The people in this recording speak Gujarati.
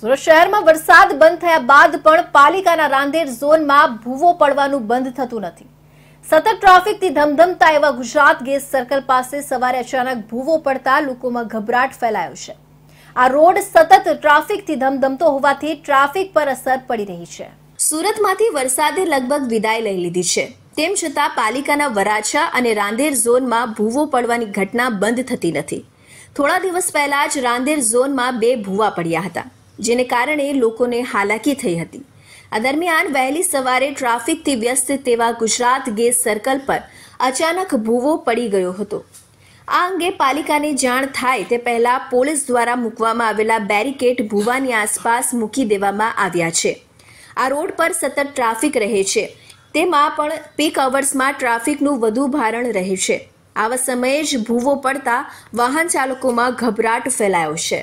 સુરત શહેરમાં વરસાદ બંધ થયા બાદ પણ પાલિકાના રાંદેર ઝોનમાં ભૂવો પડવાનું બંધ થતું નથી સતત ટ્રાફિકથી ધમધમતા એવા ગુજરાત ગેસ સર્કલ પાસે સવારે અચાનક ભૂવો પડતા લોકોમાં ગભરાટ ફેલાયો છે આ રોડ સતત ટ્રાફિકથી ધમધમતો હોવાથી ટ્રાફિક પર અસર પડી રહી છે સુરતમાંથી વરસાદે લગભગ વિદાય લઈ લીધી છે તેમ છતાં પાલિકાના વરાછા અને રાંદેર ઝોનમાં ભૂવો પડવાની ઘટના બંધ થતી નથી થોડા દિવસ પહેલા જ રાંદેર ઝોનમાં બે ભૂવા પડ્યા હતા જેને કારણે લોકોને હાલાકી થઈ હતી આ દરમિયાન વહેલી સવારે ટ્રાફિકથી વ્યસ્ત તેવા ગુજરાત ગેસ સર્કલ પર અચાનક ભૂવો પડી ગયો હતો આ અંગે પાલિકાની જાણ થાય તે પહેલા પોલીસ દ્વારા મૂકવામાં આવેલા બેરિકેટ ભૂવાની આસપાસ મૂકી દેવામાં આવ્યા છે આ રોડ પર સતત ટ્રાફિક રહે છે તેમાં પણ પીક અવર્સમાં ટ્રાફિકનું વધુ ભારણ રહે છે આવા સમયે જ ભૂવો પડતા વાહન ચાલકોમાં ગભરાટ ફેલાયો છે